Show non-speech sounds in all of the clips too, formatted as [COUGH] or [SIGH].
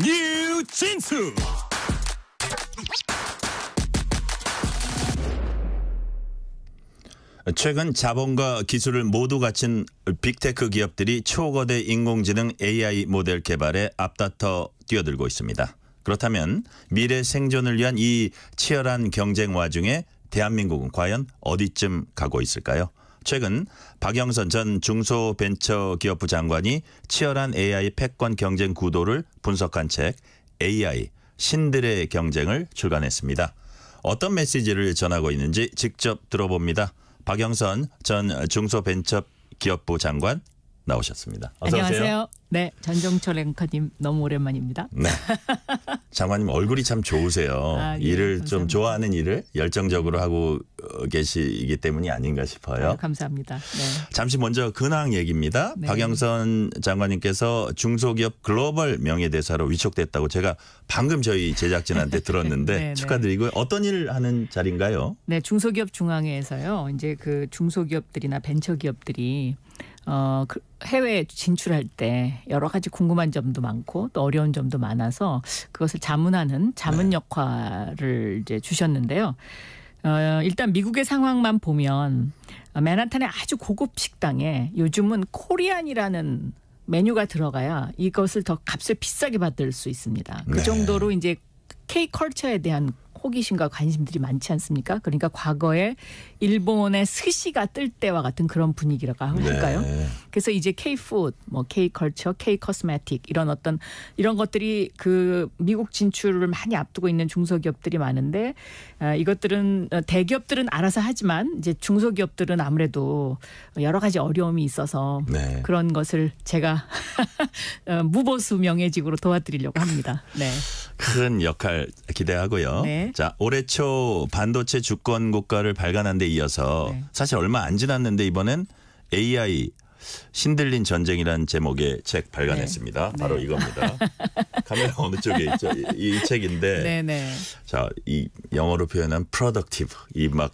뉴진수 최근 자본과 기술을 모두 갖춘 빅테크 기업들이 초거대 인공지능 AI 모델 개발에 앞다퉈 뛰어들고 있습니다. 그렇다면 미래 생존을 위한 이 치열한 경쟁 와중에 대한민국은 과연 어디쯤 가고 있을까요? 최근 박영선 전 중소벤처기업부 장관이 치열한 AI 패권 경쟁 구도를 분석한 책 AI 신들의 경쟁을 출간했습니다. 어떤 메시지를 전하고 있는지 직접 들어봅니다. 박영선 전 중소벤처기업부 장관 나오셨습니다. 안녕하세요. 오세요. 네, 전종철 앵커님 너무 오랜만입니다. 네. 장관님 얼굴이 참 좋으세요. [LAUGHS] 아, 예, 일을 감사합니다. 좀 좋아하는 일을 열정적으로 하고 계시기 때문이 아닌가 싶어요. 아 감사합니다. 네. 잠시 먼저 근황 얘기입니다. 네. 박영선 장관님께서 중소기업 글로벌 명예대사로 위촉됐다고 제가 방금 저희 제작진한테 들었는데 [LAUGHS] 네, 네, 축하드리고요. 어떤 일을 하는 자리인가요? 네, 중소기업 중앙회에서요. 이제 그 중소기업들이나 벤처기업들이 어, 그 해외 에 진출할 때 여러 가지 궁금한 점도 많고 또 어려운 점도 많아서 그것을 자문하는 자문 네. 역할을 이제 주셨는데요. 어, 일단 미국의 상황만 보면 맨하탄의 아주 고급 식당에 요즘은 코리안이라는 메뉴가 들어가야 이것을 더 값을 비싸게 받을 수 있습니다. 그 네. 정도로 이제 K 컬처에 대한 호기심과 관심들이 많지 않습니까? 그러니까 과거에 일본의 스시가 뜰 때와 같은 그런 분위기라고 할까요? 네. 그래서 이제 K-푸드, 뭐 K-컬처, K-코스메틱 이런 어떤 이런 것들이 그 미국 진출을 많이 앞두고 있는 중소기업들이 많은데 어, 이것들은 어, 대기업들은 알아서 하지만 이제 중소기업들은 아무래도 여러 가지 어려움이 있어서 네. 그런 것을 제가 [LAUGHS] 어, 무보수 명예직으로 도와드리려고 합니다. 네. 큰 역할 기대하고요. 네. 자, 올해 초 반도체 주권 국가를 발간한 데 이어서 네. 사실 얼마 안 지났는데 이번엔 AI 신들린 전쟁이라는 제목의 책 발간했습니다. 네. 바로 네. 이겁니다. [LAUGHS] 카메라 어느 쪽에 있죠? 이, 이 책인데, 네, 네. 자, 이 영어로 표현한 productive, 이막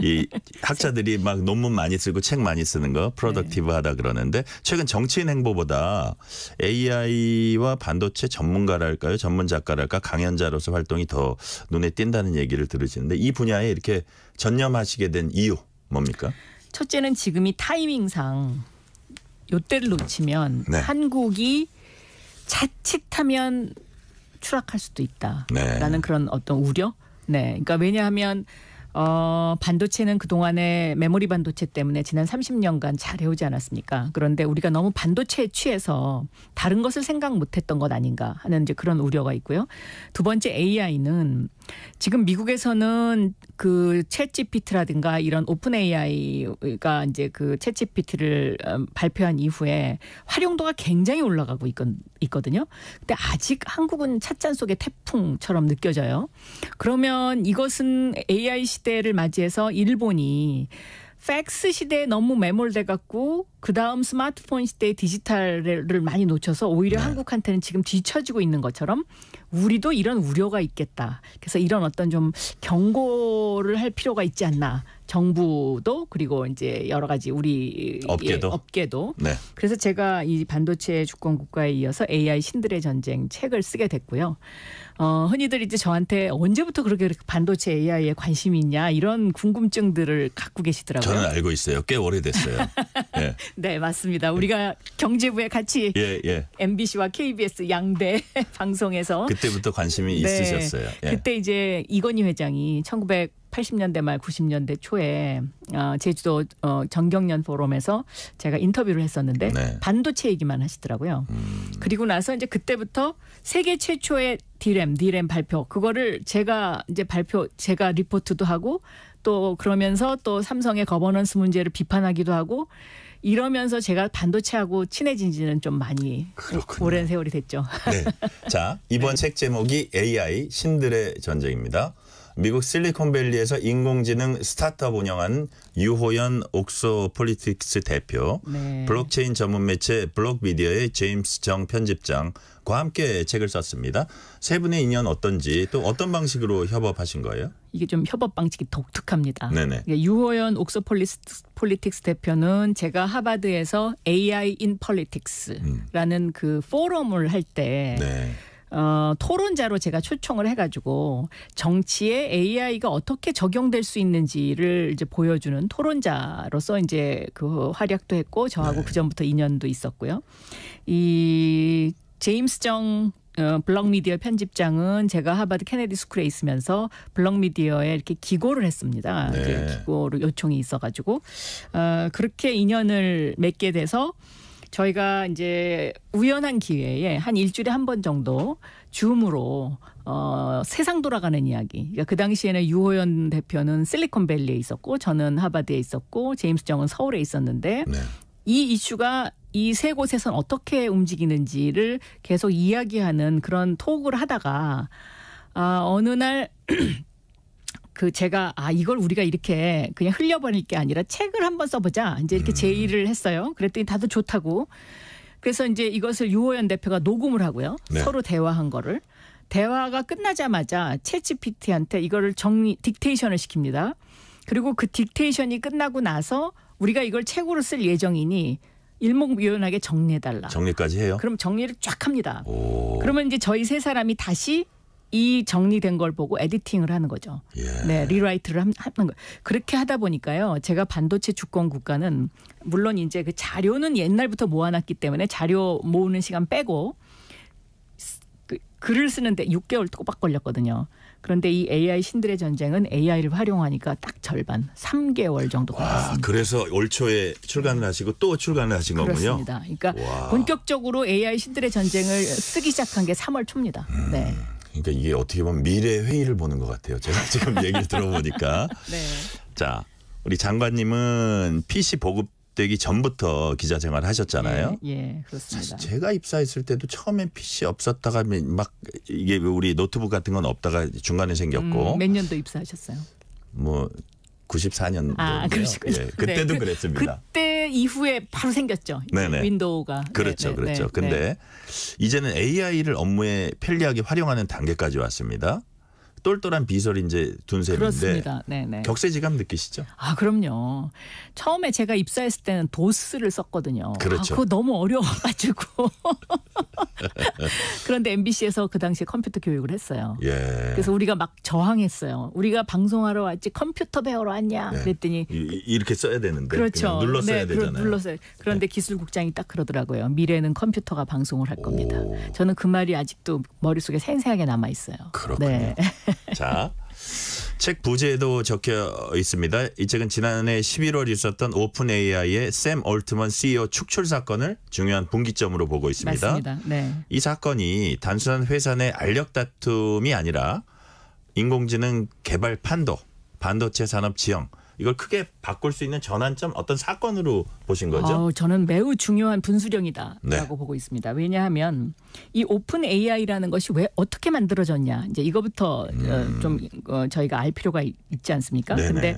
이 학자들이 막 논문 많이 쓰고 책 많이 쓰는 거 프로덕티브하다 네. 그러는데 최근 정치인 행보보다 AI와 반도체 전문가랄까요? 전문 작가랄까 강연자로서 활동이 더 눈에 띈다는 얘기를 들으시는데 이 분야에 이렇게 전념하시게 된 이유 뭡니까? 첫째는 지금이 타이밍상 요때를 놓치면 네. 한국이 자칫하면 추락할 수도 있다라는 네. 그런 어떤 우려. 네, 그러니까 왜냐하면 어, 반도체는 그동안에 메모리 반도체 때문에 지난 30년간 잘해오지 않았습니까? 그런데 우리가 너무 반도체에 취해서 다른 것을 생각 못했던 것 아닌가 하는 이제 그런 우려가 있고요. 두 번째 AI는 지금 미국에서는 그 챗GPT라든가 이런 오픈 AI가 이제 그 챗GPT를 음, 발표한 이후에 활용도가 굉장히 올라가고 있거든요. 근데 아직 한국은 찻잔 속의 태풍처럼 느껴져요. 그러면 이것은 AI 시 시대를 맞이해서 일본이 팩스 시대에 너무 매몰돼 갖고 그다음 스마트폰 시대에 디지털을 많이 놓쳐서 오히려 네. 한국한테는 지금 뒤처지고 있는 것처럼 우리도 이런 우려가 있겠다. 그래서 이런 어떤 좀 경고를 할 필요가 있지 않나 정부도 그리고 이제 여러 가지 우리 업계도 예, 업계도 네. 그래서 제가 이 반도체 주권 국가에 이어서 AI 신들의 전쟁 책을 쓰게 됐고요. 어, 흔히들 이제 저한테 언제부터 그렇게 반도체 AI에 관심이 있냐 이런 궁금증들을 갖고 계시더라고요. 저는 알고 있어요. 꽤 오래됐어요. [LAUGHS] 예. 네, 맞습니다. 우리가 경제부에 같이 예, 예. MBC와 KBS 양대 [LAUGHS] 방송에서 그때부터 관심이 네, 있으셨어요. 예. 그때 이제 이건희 회장이 1900 80년대 말 90년대 초에 어, 제주도 어, 정경련 포럼에서 제가 인터뷰를 했었는데 네. 반도체 얘기만 하시더라고요. 음. 그리고 나서 이제 그때부터 세계 최초의 디램, 디램 발표 그거를 제가 이제 발표 제가 리포트도 하고 또 그러면서 또 삼성의 거버넌스 문제를 비판하기도 하고 이러면서 제가 반도체하고 친해진 지는 좀 많이 그렇군요. 오랜 세월이 됐죠. 네. 자, 이번 [LAUGHS] 네. 책 제목이 AI 신들의 전쟁입니다. 미국 실리콘밸리에서 인공지능 스타트업 운영한 유호연 옥소폴리틱스 대표, 네. 블록체인 전문 매체 블록미디어의 제임스 정 편집장, 과 함께 책을 썼습니다. 세 분의 인연 어떤지 또 어떤 방식으로 협업하신 거예요? 이게 좀 협업 방식이 독특합니다. 네네. 그러니까 유호연 옥소폴리틱스 대표는 제가 하바드에서 AI in Politics라는 음. 그 포럼을 할때 네. 어, 토론자로 제가 초청을 해가지고 정치에 AI가 어떻게 적용될 수 있는지를 이제 보여주는 토론자로서 이제 그 활약도 했고 저하고 네. 그 전부터 인연도 있었고요. 이 제임스 정 어, 블록미디어 편집장은 제가 하버드 케네디 스쿨에 있으면서 블록미디어에 이렇게 기고를 했습니다. 네. 그 기고로 요청이 있어가지고 어, 그렇게 인연을 맺게 돼서 저희가 이제 우연한 기회에 한 일주일에 한 번 정도 줌으로 어, 세상 돌아가는 이야기. 그러니까 그 당시에는 유호연 대표는 실리콘밸리에 있었고 저는 하버드에 있었고 제임스 정은 서울에 있었는데 네. 이 이슈가 이 세 곳에선 어떻게 움직이는지를 계속 이야기하는 그런 톡을 하다가 아, 어느 날 [CLEARS THROAT] 그 제가 아 이걸 우리가 이렇게 그냥 흘려버릴 게 아니라 책을 한번 써보자 이제 이렇게 음. 제의를 했어요. 그랬더니 다들 좋다고. 그래서 이제 이것을 유호연 대표가 녹음을 하고요. 네. 서로 대화한 거를 대화가 끝나자마자 채치피티한테 이거를 정리 딕테이션을 시킵니다. 그리고 그 딕테이션이 끝나고 나서 우리가 이걸 책으로 쓸 예정이니 일목요연하게 정리해달라. 정리까지 해요? 그럼 정리를 쫙 합니다. 오. 그러면 이제 저희 세 사람이 다시 이 정리된 걸 보고 에디팅을 하는 거죠. 예. 네, 리라이트를 하는 거. 그렇게 하다 보니까요. 제가 반도체 주권 국가는 물론 이제 그 자료는 옛날부터 모아놨기 때문에 자료 모으는 시간 빼고 그 글을 쓰는데 6개월 꼬박 걸렸거든요. 그런데 이 AI 신들의 전쟁은 AI를 활용하니까 딱 절반, 3개월 정도 걸렸습니다. 와, 그래서 올 초에 출간을 하시고 또 출간을 하신 거군요. 그렇습니다. 그러니까 와. 본격적으로 AI 신들의 전쟁을 쓰기 시작한 게 3월 초입니다. 네. 음. 네. 그러니까 이게 어떻게 보면 미래 회의를 보는 것 같아요. 제가 [LAUGHS] 지금 얘기를 들어보니까. [LAUGHS] 네. 자, 우리 장관님은 PC 보급 되기 전부터 기자 생활 을 하셨잖아요. 예, 예, 그렇습니다. 제가 입사했을 때도 처음엔 PC 없었다가 막 이게 우리 노트북 같은 건 없다가 중간에 생겼고. 음, 몇 년도 입사하셨어요? 뭐 94년. 아, 그러시군요. 예, 그때도 네. 그 그랬습니다. 그때 이후에 바로 생겼죠. 네네. 윈도우가. 그렇죠. 네네. 네, 그렇죠. 네네. 근데 네. 이제는 AI를 업무에 편리하게 활용하는 단계까지 왔습니다. 똘똘한 비서를 이제 둔 셈인데 그렇습니다. 네네. 네. 격세지감 느끼시죠? 아 그럼요. 처음에 제가 입사했을 때는 도스를 썼거든요. 그렇죠. 아, 그거 너무 어려워가지고 [LAUGHS] 그런데 MBC에서 그 당시에 컴퓨터 교육을 했어요. 예. 그래서 우리가 막 저항했어요. 우리가 방송하러 왔지 컴퓨터 배우러 왔냐? 예. 그랬더니 이, 렇게 써야 되는데 그렇죠. 눌렀어야 네, 되잖아요. 눌렀어요. 네. 그런데 네. 기술국장이 딱 그러더라고요. 미래는 컴퓨터가 방송을 할 겁니다. 오. 저는 그 말이 아직도 머릿속에 생생하게 남아 있어요. 그렇군요. 네. [LAUGHS] 자. 책 부제에도 적혀 있습니다. 이 책은 지난해 11월 있었던 오픈 AI의 샘 올트먼 CEO 축출 사건을 중요한 분기점으로 보고 있습니다. 맞습니다. 네. 이 사건이 단순한 회사 내 알력 다툼이 아니라 인공지능 개발 판도, 반도체 산업 지형, 이걸 크게 바꿀 수 있는 전환점 어떤 사건으로 보신 거죠? 어, 저는 매우 중요한 분수령이다라고 네. 보고 있습니다. 왜냐하면 이 오픈 AI라는 것이 왜 어떻게 만들어졌냐 이제 이거부터 어, 음. 좀 어, 저희가 알 필요가 있지 않습니까? 그런데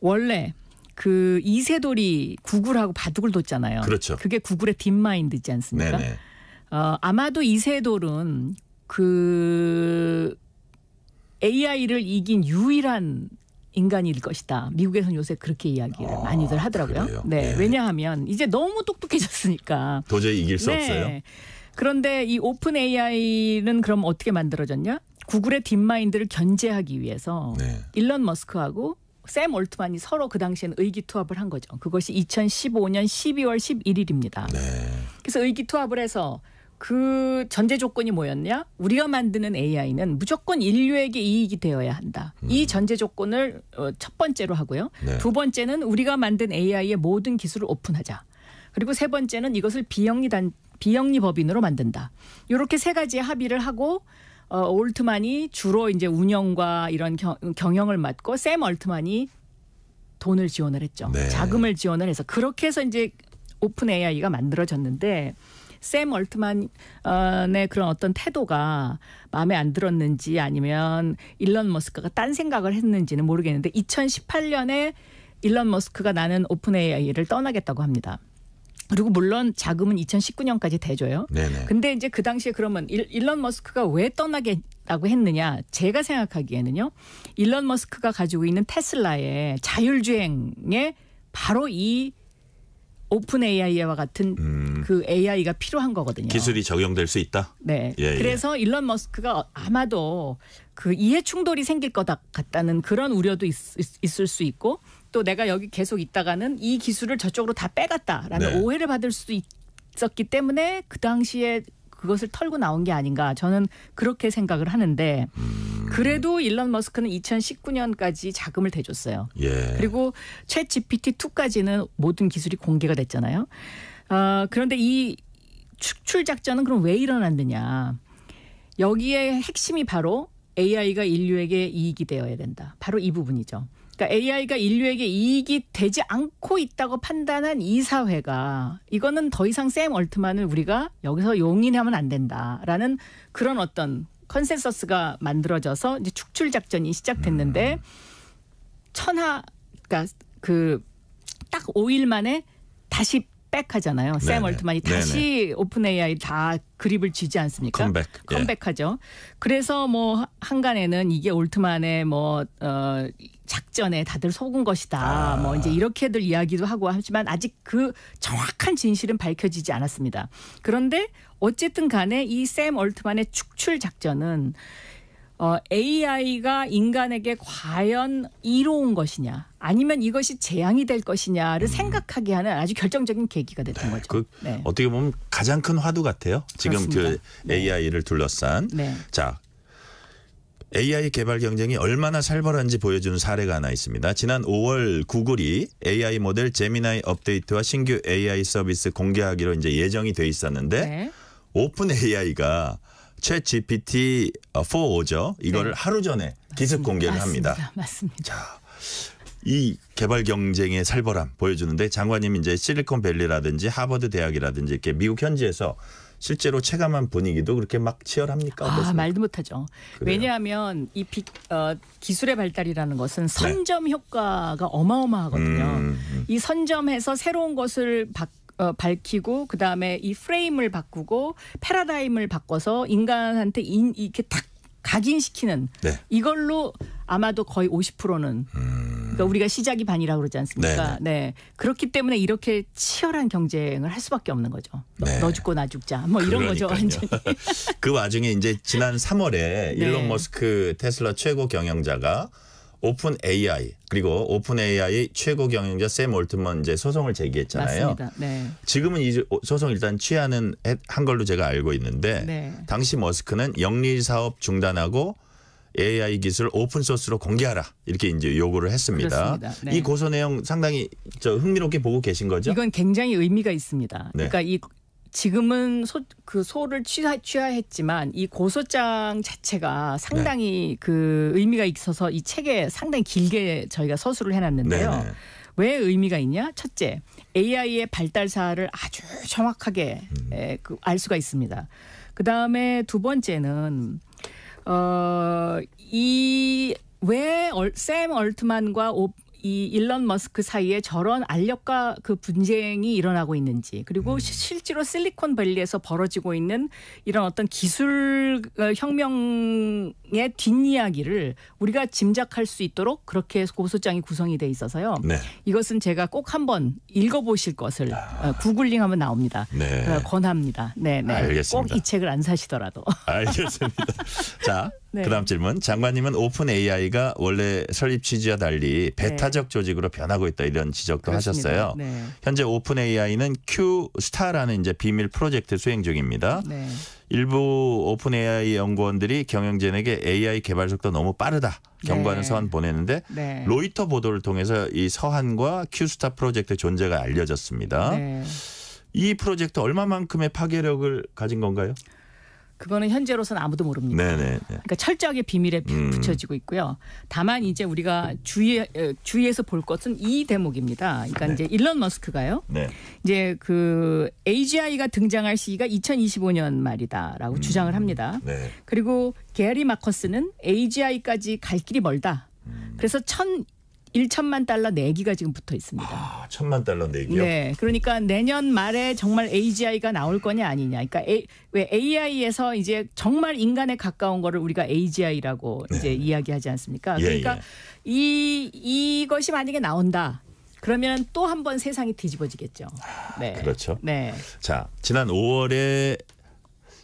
원래 그 이세돌이 구글하고 바둑을 뒀잖아요. 그렇죠. 그게 구글의 딥마인드지 않습니까? 네네. 어, 아마도 이세돌은 그 AI를 이긴 유일한 인간일 것이다. 미국에서는 요새 그렇게 이야기를 아, 많이들 하더라고요. 그 네, 예. 왜냐하면 이제 너무 똑똑해졌으니까 도저히 이길 수 네. 없어요. 그런데 이 오픈 AI는 그럼 어떻게 만들어졌냐? 구글의 딥마인드를 견제하기 위해서 네. 일론 머스크하고 샘 올트만이 서로 그 당시에는 의기투합을 한 거죠. 그것이 2015년 12월 11일입니다. 네. 그래서 의기투합을 해서 그 전제 조건이 뭐였냐? 우리가 만드는 AI는 무조건 인류에게 이익이 되어야 한다. 음. 이 전제 조건을 어, 첫 번째로 하고요. 네. 두 번째는 우리가 만든 AI의 모든 기술을 오픈하자. 그리고 세 번째는 이것을 비영리 단 비영리 법인으로 만든다. 이렇게 세 가지의 합의를 하고 어, 올트만이 주로 이제 운영과 이런 경, 경영을 맡고 샘 얼트만이 돈을 지원을 했죠. 네. 자금을 지원을 해서 그렇게 해서 이제 오픈 AI가 만들어졌는데 샘 얼트만의 그런 어떤 태도가 마음에 안 들었는지 아니면 일론 머스크가 딴 생각을 했는지는 모르겠는데 2018년에 일론 머스크가 나는 오픈 AI를 떠나겠다고 합니다. 그리고 물론 자금은 2019년까지 대줘요. 네네. 근데 이제 그 당시에 그러면 일, 일론 머스크가 왜 떠나겠다고 했느냐? 제가 생각하기에는요. 일론 머스크가 가지고 있는 테슬라의 자율주행에 바로 이 오픈 AI와 같은 음. 그 AI가 필요한 거거든요. 기술이 적용될 수 있다. 네. 예, 예. 그래서 예. 일론 머스크가 아마도 그 이해 충돌이 생길 거다 같다는 그런 우려도 있, 을수 있고 또 내가 여기 계속 있다가는 이 기술을 저쪽으로 다 빼갔다라는 네. 오해를 받을 수도 있었기 때문에 그 당시에 그것을 털고 나온 게 아닌가 저는 그렇게 생각을 하는데 음. 그래도 일론 머스크는 2019년까지 자금을 대줬어요. 예. 그리고 챗 GPT 2까지는 모든 기술이 공개가 됐잖아요. 어, 그런데 이 축출 작전은 그럼 왜 일어났느냐? 여기에 핵심이 바로 AI가 인류에게 이익이 되어야 된다. 바로 이 부분이죠. 그러니까 AI가 인류에게 이익이 되지 않고 있다고 판단한 이 사회가 이거는 더 이상 샘 얼트만을 우리가 여기서 용인하면 안 된다라는 그런 어떤 컨센서스가 만들어져서 이제 축출 작전이 시작됐는데 음. 천하 그러니까 그 딱 5일 만에 다시 백 하잖아요. 네네. 샘 얼트만이 다시 오픈 AI 다 그립을 쥐지 않습니까? 컴백. 예. 컴백하죠. 예. 그래서 뭐 한간에는 이게 올트만의 뭐 어, 작전에 다들 속은 것이다. 아. 뭐 이제 이렇게들 이야기도 하고 하지만 아직 그 정확한 진실은 밝혀지지 않았습니다. 그런데 어쨌든 간에 이 샘 얼트만의 축출 작전은 어, AI가 인간에게 과연 이로운 것이냐 아니면 이것이 재앙이 될 것이냐를 음. 생각하게 하는 아주 결정적인 계기가 됐던 네, 거죠. 그 네. 어떻게 보면 가장 큰 화두 같아요. 지금 그 그렇습니다. 그 네. AI를 둘러싼 네. 자 AI 개발 경쟁이 얼마나 살벌한지 보여주는 사례가 하나 있습니다. 지난 5월 구글이 AI 모델 제미나이 업데이트와 신규 AI 서비스 공개하기로 이제 예정이 돼 있었는데 네. 오픈 AI가 챗 GPT 4죠. 이거를 네. 하루 전에 기습 공개를 맞습니다. 합니다. 맞습니다. 자, 이 개발 경쟁의 살벌함 보여주는데 장관님 이제 실리콘밸리라든지 하버드 대학이라든지 이렇게 미국 현지에서 실제로 체감한 분위기도 그렇게 막 치열합니까? 아, 어떻습 말도 못하죠. 그래요? 왜냐하면 이 비, 어, 기술의 발달이라는 것은 네. 선점 네. 효과가 어마어마하거든요. 음, 음. 이 선점해서 새로운 것을 받 어, 밝히고 그 다음에 이 프레임을 바꾸고 패러다임을 바꿔서 인간한테 인, 이렇게 탁 각인시키는 네. 이걸로 아마도 거의 50%는 음. 그러니까 우리가 시작이 반이라고 그러지 않습니까? 네네. 네. 네 그렇기 때문에 이렇게 치열한 경쟁을 할 수밖에 없는 거죠. 네. 너 죽고 나 죽자 뭐 이런 그러니까요. 거죠 완전히. [LAUGHS] 그 와중에 이제 지난 3월에 [LAUGHS] 네. 일론 머스크 테슬라 최고 경영자가 오픈 AI 그리고 오픈 AI 최고 경영자 샘 올트먼 이제 소송을 제기했잖아요. 맞습니다. 네. 지금은 이 소송 일단 취하는 한 걸로 제가 알고 있는데 네. 당시 머스크는 영리 사업 중단하고 AI 기술 오픈 소스로 공개하라 이렇게 이제 요구를 했습니다. 네. 이 고소 내용 상당히 저 흥미롭게 보고 계신 거죠? 이건 굉장히 의미가 있습니다. 네. 그러니까 이 지금은 소, 그 소를 취하, 취하했지만 이 고소장 자체가 상당히 네. 그 의미가 있어서 이 책에 상당히 길게 저희가 서술을 해놨는데요. 네왜 네. 의미가 있냐? 첫째, AI의 발달사를 아주 정확하게 음. 에, 그, 알 수가 있습니다. 그 다음에 두 번째는 어, 이왜 샘 얼트만과 오, 이 일론 머스크 사이에 저런 알력과 그 분쟁이 일어나고 있는지 그리고 음. 실제로 실리콘밸리에서 벌어지고 있는 이런 어떤 기술 어, 혁명의 뒷이야기를 우리가 짐작할 수 있도록 그렇게 고소장이 구성이 돼 있어서요. 네. 이것은 제가 꼭 한번 읽어보실 것을 아. 어, 구글링하면 나옵니다. 네. 어, 권합니다. 네, 네. 알겠습니다. 꼭 이 책을 안 사시더라도. 알겠습니다. [LAUGHS] 자. 네. 그다음 질문. 장관님은 오픈 AI가 원래 설립 취지와 달리 네. 배타적 조직으로 변하고 있다 이런 지적도 그렇습니다. 하셨어요. 네. 현재 오픈 AI는 Q 스타라는 이제 비밀 프로젝트 수행 중입니다. 일부 오픈 AI 연구원들이 경영진에게 AI 개발 속도 너무 빠르다 경고하는 네. 서한 보내는데 네. 로이터 보도를 통해서 이 서한과 큐스타 프로젝트 존재가 알려졌습니다. 네. 이 프로젝트 얼마만큼의 파괴력을 가진 건가요? 그거는 현재로서는 아무도 모릅니다. 네네. 네, 네. 그러니까 철저하게 비밀에 음. 붙여지고 있고요. 다만 이제 우리가 주의 주의해서 볼 것은 이 대목입니다. 그러니까 네. 이제 일론 머스크가요. 네. 이제 그 AGI가 등장할 시기가 2025년 말이다라고 음. 주장을 합니다. 네. 그리고 게리 마커스는 AGI까지 갈 길이 멀다. 음. 그래서 천 1천만 달러 내기가 지금 붙어 있습니다. 아, 천만 달러 내기요? 네. 그러니까 내년 말에 정말 AGI가 나올 거냐 아니냐. 그러니까 A, 왜 AI에서 이제 정말 인간에 가까운 거를 우리가 AGI라고 네. 이제 이야기하지 않습니까? 예, 그러니까 예. 이 이것이 만약에 나온다. 그러면 또 한 번 세상이 뒤집어지겠죠. 아, 네. 그렇죠. 네. 자, 지난 5월에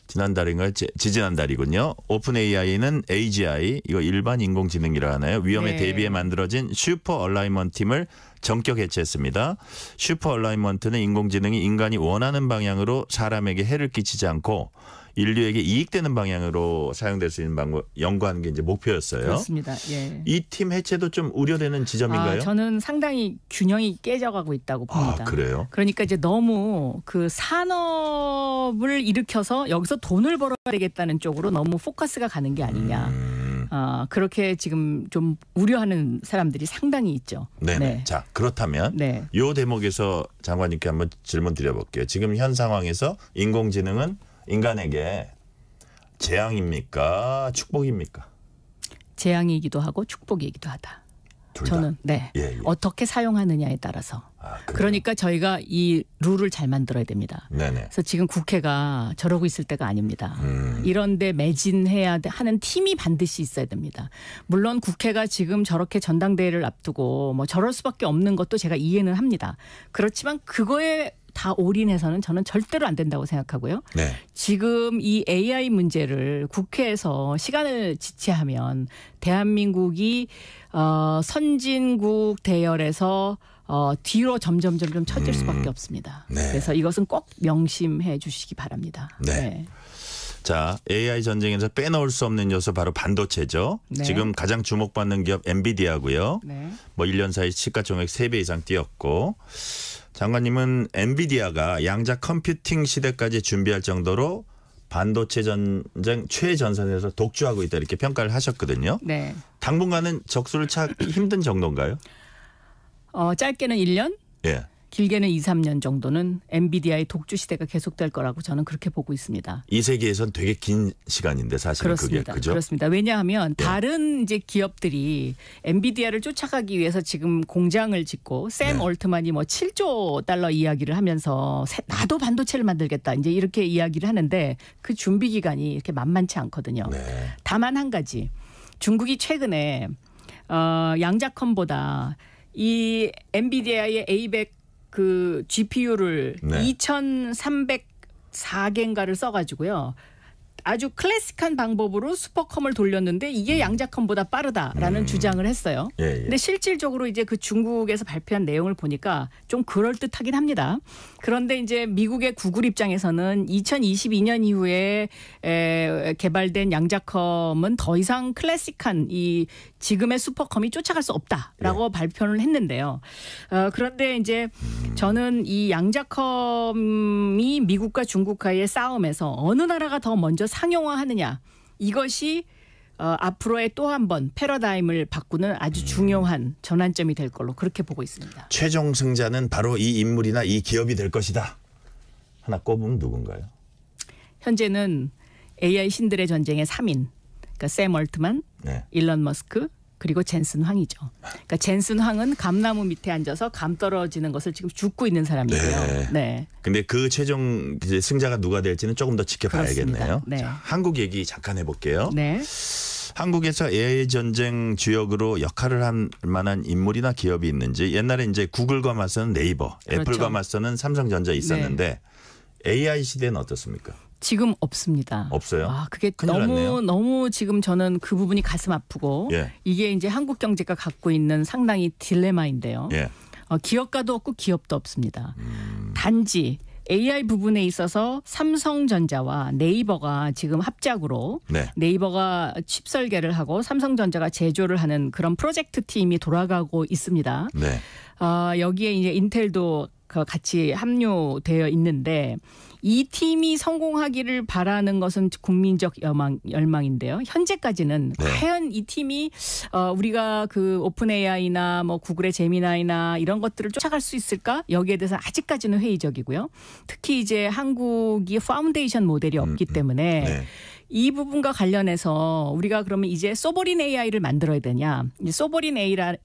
지난달인가요? 지지난달이군요. 오픈 AI는 AGI 이거 일반 인공지능이라 하나요? 위험에 네. 대비해 만들어진 슈퍼 얼라이먼 팀을 전격 해체했습니다. 슈퍼 얼라이먼트는 인공지능이 인간이 원하는 방향으로 사람에게 해를 끼치지 않고 인류에게 이익되는 방향으로 사용될 수 있는 방법 연구하는 게 이제 목표였어요. 그렇습니다. 예. 이팀 해체도 좀 우려되는 지점인가요? 아, 저는 상당히 균형이 깨져가고 있다고 아, 봅니다. 아, 그래요? 그러니까 이제 너무 그 산업을 일으켜서 여기서 돈을 벌어야 되겠다는 쪽으로 너무 포커스가 가는 게 아니냐. 음. 아, 그렇게 지금 좀 우려하는 사람들이 상당히 있죠. 네네. 네. 자, 그렇다면 네. 요 대목에서 장관님께 한번 질문 드려볼게요. 지금 현 상황에서 인공지능은 인간에게 재앙입니까? 축복입니까? 재앙이기도 하고 축복이기도 하다. 저는 네 예, 예. 어떻게 사용하느냐에 따라서 아, 그러니까 저희가 이 룰을 잘 만들어야 됩니다. 네네. 그래서 지금 국회가 저러고 있을 때가 아닙니다. 음. 이런데 매진해야 하는 팀이 반드시 있어야 됩니다. 물론 국회가 지금 저렇게 전당대회를 앞두고 뭐 저럴 수밖에 없는 것도 제가 이해는 합니다. 그렇지만 그거에 다 올인해서는 저는 절대로 안 된다고 생각하고요. 네. 지금 이 AI 문제를 국회에서 시간을 지체하면 대한민국이 어, 선진국 대열에서 어, 뒤로 점점 점점 처질 음. 수밖에 음, 없습니다. 네. 그래서 이것은 꼭 명심해 주시기 바랍니다. 네. 네. 자, AI 전쟁에서 빼놓을 수 없는 요소 바로 반도체죠. 네. 지금 가장 주목받는 기업 엔비디아고요. 네. 뭐 1년 사이 시가총액 3배 이상 뛰었고 장관님은 엔비디아가 양자 컴퓨팅 시대까지 준비할 정도로 반도체 전쟁 최전선에서 독주하고 있다 이렇게 평가를 하셨거든요. 네. 당분간은 적수를 찾기 힘든 정도인가요? 어, 짧게는 1년? 예. 길게는 2, 3년 정도는 엔비디아의 독주 시대가 계속될 거라고 저는 그렇게 보고 있습니다. 이 세계에선 되게 긴 시간인데 사실 그렇습니다. 그게 그죠? 그렇습니다. 왜냐하면 네. 다른 이제 기업들이 엔비디아를 쫓아가기 위해서 지금 공장을 짓고 샘 네. 얼트만이 뭐 7조 달러 이야기를 하면서 나도 반도체를 만들겠다 이제 이렇게 이야기를 하는데 그 준비 기간이 이렇게 만만치 않거든요. 네. 다만 한 가지 중국이 최근에 어, 양자컴보다 이 엔비디아의 a 1 0그 GPU를 네. 2,304개인가를 써가지고요. 아주 클래식한 방법으로 슈퍼컴을 돌렸는데 이게 음. 양자컴보다 빠르다라는 음. 주장을 했어요. 예, 예. 근데 실질적으로 이제 그 중국에서 발표한 내용을 보니까 좀 그럴 듯하긴 합니다. 그런데 이제 미국의 구글 입장에서는 2022년 이후에 에, 개발된 양자컴은 더 이상 클래식한 이 지금의 슈퍼컴이 쫓아갈 수 없다라고 예. 발표를 했는데요. 어, 그런데 이제 저는 이 양자컴이 미국과 중국 사이의 싸움에서 어느 나라가 더 먼저 상용화하느냐 이것이 어, 앞으로의 또 한 번 패러다임을 바꾸는 아주 중요한 전환점이 될 걸로 그렇게 보고 있습니다. 최종 승자는 바로 이 인물이나 이 기업이 될 것이다. 하나 꼽으면 누군가요? 현재는 AI 신들의 전쟁의 3인. 그러니까 샘 얼트만, 네. 일론 머스크, 그리고 젠슨 황이죠. 그러니까 젠슨 황은 감나무 밑에 앉아서 감 떨어지는 것을 지금 죽고 있는 사람이고요. 네. 네. 근데 그 최종 승자가 누가 될지는 조금 더 지켜봐야겠네요. 네. 자, 한국 얘기 잠깐 해볼게요. 네. 한국에서 AI 전쟁 주역으로 역할을 한 만한 인물이나 기업이 있는지 옛날에 이제 구글과 맞서는 네이버, 그렇죠. 애플과 그렇죠. 맞서는 삼성전자 있었는데 네. AI 시대는 어떻습니까? 지금 없습니다. 없어요. 아, 그게 너무 났네요. 너무 지금 저는 그 부분이 가슴 아프고 예. 이게 이제 한국 경제가 갖고 있는 상당히 딜레마인데요. 예. 어, 기업가도 없고 기업도 없습니다. 음. 단지 AI 부분에 있어서 삼성전자와 네이버가 지금 합작으로 네. 이버가칩 설계를 하고 삼성전자가 제조를 하는 그런 프로젝트 팀이 돌아가고 있습니다. 네. 어, 여기에 이제 인텔도 그 같이 합류되어 있는데 이 팀이 성공하기를 바라는 것은 국민적 열망 열망인데요. 현재까지는 네. 과연 이 팀이 어, 우리가 그 오픈 AI나 뭐 구글의 재미나이나 이런 것들을 쫓아갈 수 있을까? 여기에 대해서 아직까지는 회의적이고요. 특히 이제 한국이 파운데이션 모델이 없기 음, 음. 때문에 네. 이 부분과 관련해서 우리가 그러면 이제 소버린 AI를 만들어야 되냐. 이 소버린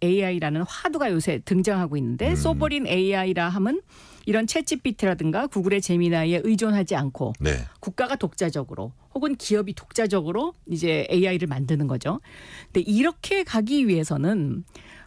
AI라는 화두가 요새 등장하고 있는데 음. 소버린 AI라 함은 이런 채 g p t 라든가 구글의 제미나이에 의존하지 않고 네. 국가가 독자적으로 혹은 기업이 독자적으로 이제 AI를 만드는 거죠. 근데 이렇게 가기 위해서는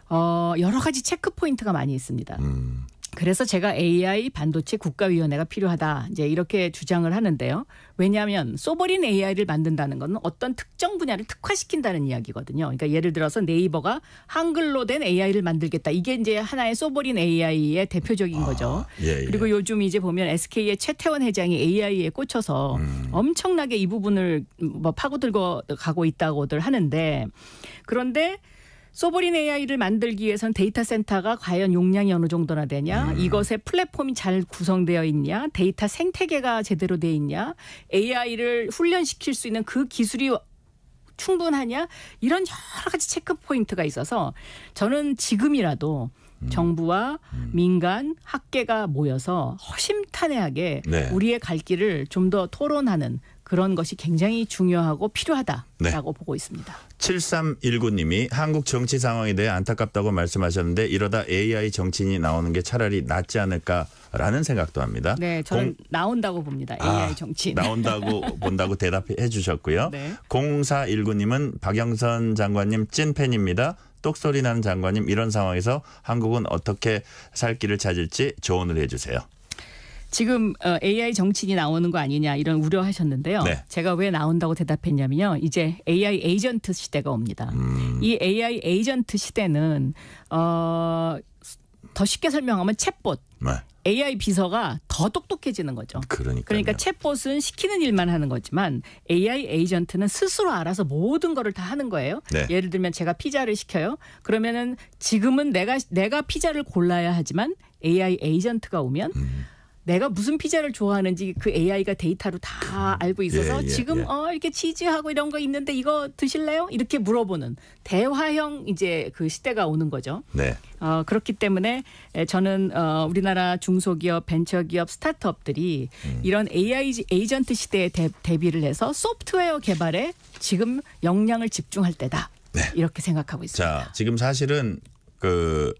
어 여러 가지 체크 포인트가 많이 있습니다. 음. 그래서 제가 AI 반도체 국가위원회가 필요하다 이제 이렇게 주장을 하는데요. 왜냐하면 소버린 AI를 만든다는 것은 어떤 특정 분야를 특화시킨다는 이야기거든요. 그러니까 예를 들어서 네이버가 한글로 된 AI를 만들겠다. 이게 이제 하나의 소버린 AI의 대표적인 아, 거죠. 예, 예. 그리고 요즘 이제 보면 SK의 최태원 회장이 AI에 꽂혀서 음. 엄청나게 이 부분을 뭐 파고들고 가고 있다고들 하는데 그런데 소버린 AI를 만들기 위해선 데이터 센터가 과연 용량이 어느 정도나 되냐, 음. 이것의 플랫폼이 잘 구성되어 있냐, 데이터 생태계가 제대로 돼 있냐, AI를 훈련시킬 수 있는 그 기술이 충분하냐 이런 여러 가지 체크 포인트가 있어서 저는 지금이라도 음. 정부와 음. 민간 학계가 모여서 허심탄회하게 네. 우리의 갈 길을 좀 더 토론하는 그런 것이 굉장히 중요하고 필요하다라고 네. 보고 있습니다. 7319님이 한국 정치 상황에 대해 안타깝다고 말씀하셨는데 이러다 AI 정치인이 나오는 게 차라리 낫지 않을까라는 생각도 합니다. 네, 저는 공... 나온다고 봅니다. AI 아, 정치인. 나온다고 [LAUGHS] 본다고 대답해 주셨고요. 네. 0419님은 박영선 장관님 찐팬입니다. 똑소리 나는 장관님 이런 상황에서 한국은 어떻게 살 길을 찾을지 조언을 해주세요. 지금 어, AI 정치인이 나오는 거 아니냐 이런 우려하셨는데요. 네. 제가 왜 나온다고 대답했냐면요. 이제 AI 에이전트 시대가 옵니다. 음. 이 AI 에이전트 시대는 어, 더 쉽게 설명하면 챗봇. 네. AI 비서가 더 똑똑해지는 거죠. 그러니까요. 그러니까 챗봇은 시키는 일만 하는 거지만 AI 에이전트는 스스로 알아서 모든 거를 다 하는 거예요. 네. 예를 들면 제가 피자를 시켜요. 그러면은 지금은 내가 내가 피자를 골라야 하지만 AI 에이전트가 오면 음. 내가 무슨 피자를 좋아하는지 그 AI가 데이터로 다 알고 있어서 예, 예, 지금 예. 어 이렇게 치즈하고 이런 거 있는데 이거 드실래요? 이렇게 물어보는 대화형 이제 그 시대가 오는 거죠. 네. 어 그렇기 때문에 저는 어 우리나라 중소기업, 벤처기업, 스타트업들이 음. 이런 AI 에이전트 시대에 대, 대비를 해서 소프트웨어 개발에 지금 역량을 집중할 때다. 네. 이렇게 생각하고 있습니다. 자, 지금 사실은 그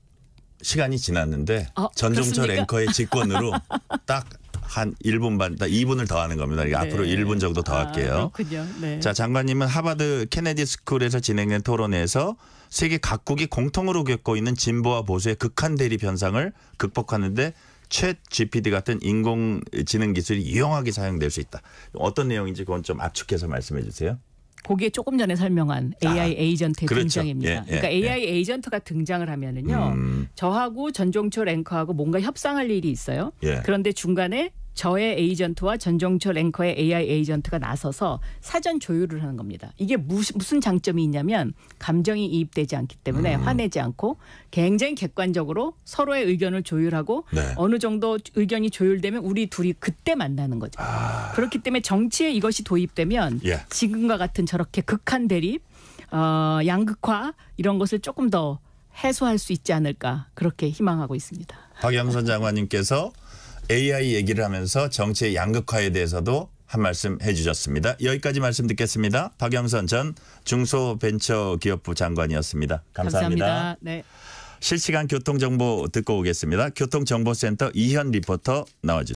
시간이 지났는데 어, 전종철 앵커의 직권으로 [LAUGHS] 딱 한 1분 반, 딱 2분을 더 하는 겁니다. 네. 앞으로 1분 정도 더 아, 할게요. 그 네. 자, 장관님은 하버드 케네디 스쿨에서 진행된 토론에서 세계 각국이 공통으로 겪고 있는 진보와 보수의 극한 대립 현상을 극복하는데 챗 GPT 같은 인공지능 기술이 유용하게 사용될 수 있다. 어떤 내용인지 그건 좀 압축해서 말씀해 주세요. 거기에 조금 전에 설명한 AI 아, 에이전트의 그렇죠. 등장입니다. 예, 예, 그러니까 AI 예. 에이전트가 등장을 하면은요. 음. 저하고 전종철 앵커하고 뭔가 협상할 일이 있어요. 예. 그런데 중간에 저의 에이전트와 전종철 앵커의 AI 에이전트가 나서서 사전 조율을 하는 겁니다. 이게 무슨 장점이 있냐면 감정이 이입되지 않기 때문에 음. 화내지 않고 굉장히 객관적으로 서로의 의견을 조율하고 네. 어느 정도 의견이 조율되면 우리 둘이 그때 만나는 거죠. 아. 그렇기 때문에 정치에 이것이 도입되면 예. 지금과 같은 저렇게 극한 대립, 어, 양극화 이런 것을 조금 더 해소할 수 있지 않을까 그렇게 희망하고 있습니다. 박영선 장관님께서 AI 얘기를 하면서 정치의 양극화에 대해서도 한 말씀 해주셨습니다. 여기까지 말씀 듣겠습니다. 박영선 전 중소벤처기업부 장관이었습니다. 감사합니다. 감사합니다. 네. 실시간 교통정보 듣고 오겠습니다. 교통정보센터 이현 리포터 나와주세요.